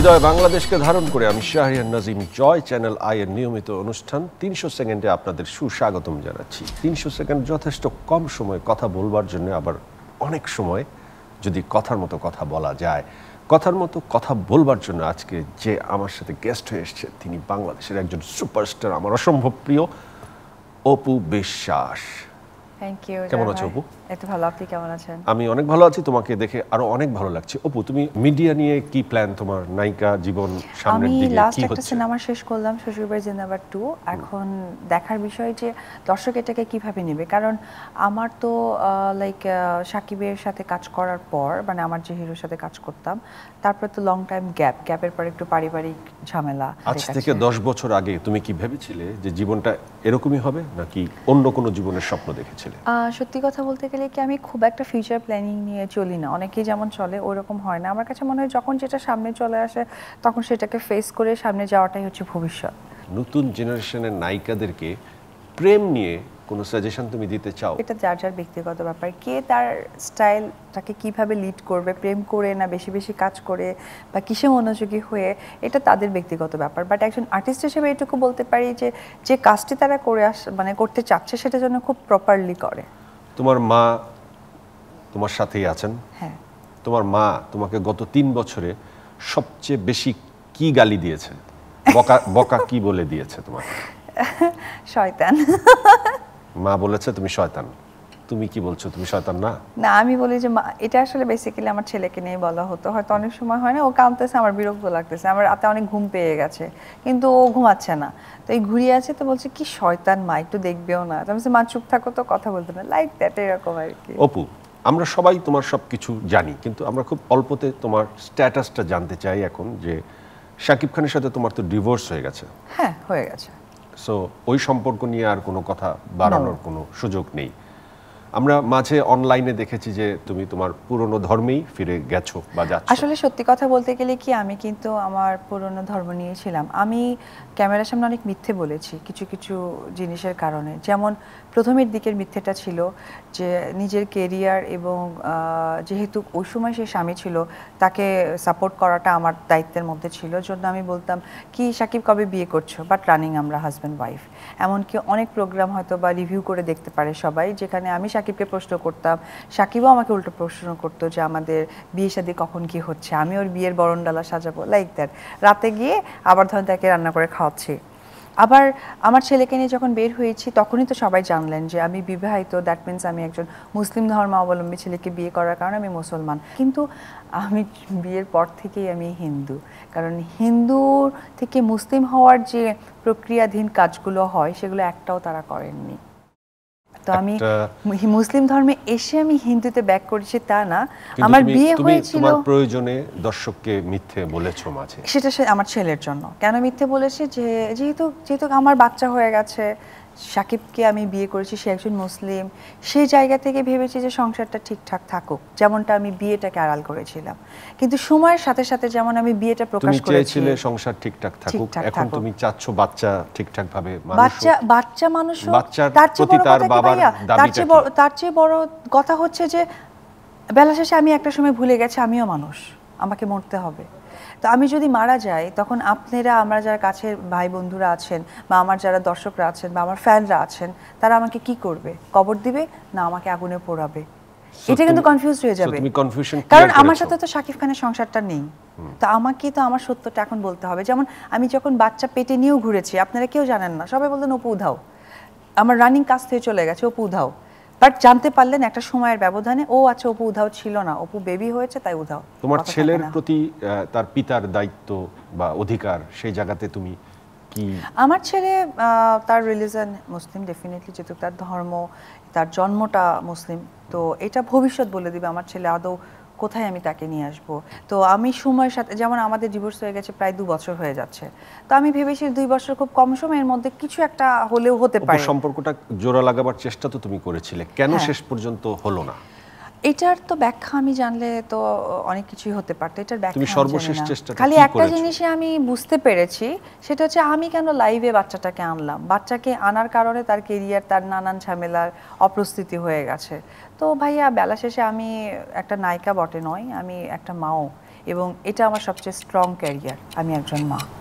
হৃদয় বাংলাদেশকে ধারণ করে আমি শাহরিয়ান নাজিম জয় চ্যানেল আই এর নিয়মিত অনুষ্ঠান তিনশো সেকেন্ডে আপনাদের সুস্বাগতম জানাচ্ছি তিনশো সেকেন্ড যথেষ্ট কম সময় কথা বলবার জন্য আবার অনেক সময় যদি কথার মতো কথা বলা যায় কথার মতো কথা বলবার জন্য আজকে যে আমার সাথে গেস্ট হয়ে এসছে তিনি বাংলাদেশের একজন সুপারস্টার আমার অসম্ভব প্রিয় অপু বিশ্বাস থ্যাংক ইউ কেমন আছো অপু এত ভালো আপনি কেমন আছেন আমি অনেক ভালো আছি তোমাকে দেখে আরো অনেক ভালো লাগছে অপু তুমি মিডিয়া নিয়ে কি প্ল্যান তোমার নায়িকা জীবন সামনের দিকে কি হচ্ছে আমি লাস্ট একটা সিনেমা শেষ করলাম শ্বশুরবাড়ি জিন্দাবাদ 2 এখন দেখার বিষয় যে দর্শক এটাকে কিভাবে নেবে কারণ আমার তো লাইক সাকিবের সাথে কাজ করার পর মানে আমার যে হিরোর সাথে কাজ করতাম তারপর তো লং টাইম গ্যাপ গ্যাপের পর একটু পারিবারিক ঝামেলা আজ থেকে 10 বছর আগে তুমি কি ভেবেছিলে যে জীবনটা এরকমই হবে নাকি অন্য কোনো জীবনের স্বপ্ন দেখেছিলে ছিল সত্যি কথা বলতে গেলে কি আমি খুব একটা ফিউচার প্ল্যানিং নিয়ে চলি না অনেকেই যেমন চলে ওরকম হয় না আমার কাছে মনে হয় যখন যেটা সামনে চলে আসে তখন সেটাকে ফেস করে সামনে যাওয়াটাই হচ্ছে ভবিষ্যৎ নতুন জেনারেশনের নায়িকাদেরকে প্রেম নিয়ে কোনো সাজেশন তুমি দিতে চাও এটা যার যার ব্যক্তিগত ব্যাপার কে তার স্টাইলটাকে কিভাবে লিড করবে প্রেম করে না বেশি বেশি কাজ করে বা কিসে মনোযোগী হয়ে এটা তাদের ব্যক্তিগত ব্যাপার বাট একজন আর্টিস্ট হিসেবে এটুকু বলতে পারি যে যে কাজটি তারা করে আস মানে করতে চাচ্ছে সেটা যেন খুব প্রপারলি করে তোমার মা তোমার সাথেই আছেন হ্যাঁ তোমার মা তোমাকে গত তিন বছরে সবচেয়ে বেশি কি গালি দিয়েছে বকা বকা কি বলে দিয়েছে তোমাকে শয়তান মা বলেছে তুমি শয়তান তুমি কি বলছো তুমি শয়তান না না আমি বলি যে এটা আসলে বেসিক্যালি আমার ছেলেকে নিয়ে বলা হতো হয়তো অনেক সময় হয় না ও কাঁদতেছে আমার বিরক্ত লাগতেছে আমার রাতে অনেক ঘুম পেয়ে গেছে কিন্তু ও ঘুমাচ্ছে না তো এই ঘুরিয়ে আছে তো বলছে কি শয়তান মা একটু দেখবেও না তো আমি মা চুপ থাকো তো কথা বলতো না লাইক দ্যাট এরকম আর কি অপু আমরা সবাই তোমার সব কিছু জানি কিন্তু আমরা খুব অল্পতে তোমার স্ট্যাটাসটা জানতে চাই এখন যে শাকিব খানের সাথে তোমার তো ডিভোর্স হয়ে গেছে হ্যাঁ হয়ে গেছে সো ওই সম্পর্ক নিয়ে আর কোনো কথা বাড়ানোর কোনো সুযোগ নেই আমরা মাঝে অনলাইনে দেখেছি যে তুমি তোমার পুরনো ধর্মেই ফিরে গেছো বা যাচ্ছ আসলে সত্যি কথা বলতে গেলে কি আমি কিন্তু আমার পুরনো ধর্ম নিয়ে ছিলাম আমি ক্যামেরার সামনে অনেক মিথ্যে বলেছি কিছু কিছু জিনিসের কারণে যেমন প্রথমের দিকের মিথ্যেটা ছিল যে নিজের কেরিয়ার এবং যেহেতু ওই সময় সে স্বামী ছিল তাকে সাপোর্ট করাটা আমার দায়িত্বের মধ্যে ছিল জন্য আমি বলতাম কি সাকিব কবে বিয়ে করছো বাট রানিং আমরা হাজব্যান্ড ওয়াইফ এমনকি অনেক প্রোগ্রাম হয়তো বা রিভিউ করে দেখতে পারে সবাই যেখানে আমি সাকিবকে প্রশ্ন করতাম সাকিবও আমাকে উল্টো প্রশ্ন করতো যে আমাদের বিয়ে শাদি কখন কি হচ্ছে আমি ওর বিয়ের বরণডালা সাজাবো লাইক দ্যাট রাতে গিয়ে আবার ধরেন তাকে রান্না করে খাওয়াচ্ছি আবার আমার ছেলেকে নিয়ে যখন বের হয়েছি তখনই তো সবাই জানলেন যে আমি বিবাহিত দ্যাট মিনস আমি একজন মুসলিম ধর্ম অবলম্বী ছেলেকে বিয়ে করার কারণে আমি মুসলমান কিন্তু আমি বিয়ের পর থেকেই আমি হিন্দু কারণ হিন্দু থেকে মুসলিম হওয়ার যে প্রক্রিয়াধীন কাজগুলো হয় সেগুলো একটাও তারা করেননি তো আমি মুসলিম ধর্মে এসে আমি হিন্দুতে ব্যাক করেছি তা না আমার বিয়ে হয়েছিল তোমার প্রয়োজনে দর্শককে মিথ্যে বলেছো মাঝে সেটা আমার ছেলের জন্য কেন মিথ্যে বলেছি যে যেহেতু যেহেতু আমার বাচ্চা হয়ে গেছে সাকিবকে আমি বিয়ে করেছি সে একজন মুসলিম সেই জায়গা থেকে ভেবেছি যে সংসারটা ঠিকঠাক থাকুক যেমনটা আমি বিয়েটাকে আড়াল করেছিলাম কিন্তু সময়ের সাথে সাথে যেমন আমি বিয়েটা প্রকাশ করেছি সংসার ঠিকঠাক থাকুক এখন তুমি চাচ্ছ বাচ্চা ঠিকঠাক ভাবে বাচ্চা বাচ্চা মানুষ তার চেয়ে বড় কথা তার চেয়ে তার চেয়ে বড় কথা হচ্ছে যে বেলা শেষে আমি একটা সময় ভুলে গেছি আমিও মানুষ আমাকে মরতে হবে তো আমি যদি মারা যাই তখন আপনারা আমরা যারা কাছের ভাই বন্ধুরা আছেন বা আমার যারা দর্শকরা আছেন বা আমার ফ্যানরা আছেন তারা আমাকে কি করবে কবর দিবে না আমাকে আগুনে পোড়াবে এটা কিন্তু কনফিউজ হয়ে যাবে কারণ আমার সাথে তো শাকিব খানের সংসারটা নেই তো আমাকে তো আমার সত্যটা এখন বলতে হবে যেমন আমি যখন বাচ্চা পেটে নিয়েও ঘুরেছি আপনারা কেউ জানেন না সবাই বলতেন অপু উধাও আমার রানিং কাজ থেকে চলে গেছে অপু উধাও বাট জানতে পারলেন একটা সময়ের ব্যবধানে ও আচ্ছা অপু উধাও ছিল না অপু বেবি হয়েছে তাই উধাও তোমার ছেলের প্রতি তার পিতার দায়িত্ব বা অধিকার সেই জায়গাতে তুমি কি আমার ছেলে তার রিলিজন মুসলিম ডেফিনেটলি যেহেতু তার ধর্ম তার জন্মটা মুসলিম তো এটা ভবিষ্যৎ বলে দিবে আমার ছেলে আদৌ কোথায় আমি তাকে নিয়ে আসব তো আমি সময়ের সাথে যেমন আমাদের ডিভোর্স হয়ে গেছে প্রায় দু বছর হয়ে যাচ্ছে তো আমি ভেবেছি দুই বছর খুব কম সময়ের মধ্যে কিছু একটা হলেও হতে পারে সম্পর্কটা জোড়া লাগাবার চেষ্টা তো তুমি করেছিলে কেন হ্যাঁ। শেষ পর্যন্ত হলো না এটার তো ব্যাখ্যা আমি জানলে তো অনেক কিছুই হতে পারতো এটার ব্যাখ্যা তুমি সর্বশেষ চেষ্টা খালি একটা জিনিসই আমি বুঝতে পেরেছি সেটা হচ্ছে আমি কেন লাইভে বাচ্চাটাকে আনলাম বাচ্চাকে আনার কারণে তার কেরিয়ার তার নানান ঝামেলার অপ্রস্তুতি হয়ে গেছে তো ভাইয়া বেলা শেষে আমি একটা নায়িকা বটে নয় আমি একটা মাও এবং এটা আমার সবচেয়ে স্ট্রং ক্যারিয়ার আমি একজন মা